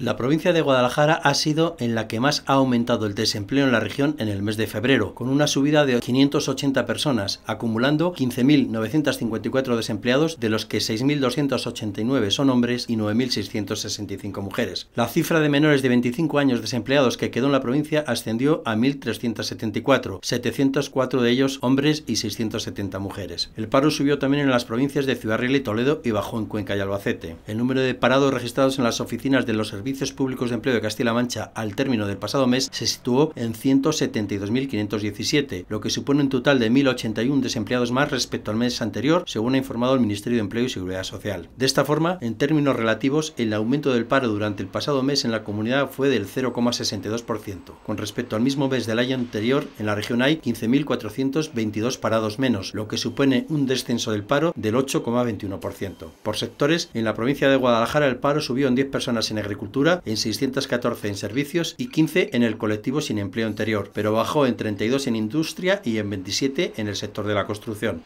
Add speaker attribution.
Speaker 1: La provincia de Guadalajara ha sido en la que más ha aumentado el desempleo en la región en el mes de febrero, con una subida de 580 personas, acumulando 15.954 desempleados, de los que 6.289 son hombres y 9.665 mujeres. La cifra de menores de 25 años desempleados que quedó en la provincia ascendió a 1.374, 704 de ellos hombres y 670 mujeres. El paro subió también en las provincias de Ciudad Real y Toledo y bajó en Cuenca y Albacete. El número de parados registrados en las oficinas de los servicios Servicios Públicos de Empleo de Castilla-La Mancha al término del pasado mes se situó en 172.517, lo que supone un total de 1.081 desempleados más respecto al mes anterior, según ha informado el Ministerio de Empleo y Seguridad Social. De esta forma, en términos relativos, el aumento del paro durante el pasado mes en la comunidad fue del 0,62%. Con respecto al mismo mes del año anterior, en la región hay 15.422 parados menos, lo que supone un descenso del paro del 8,21%. Por sectores, en la provincia de Guadalajara el paro subió en 10 personas en agricultura, en 614 en servicios y 15 en el colectivo sin empleo anterior, pero bajó en 32 en industria y en 27 en el sector de la construcción.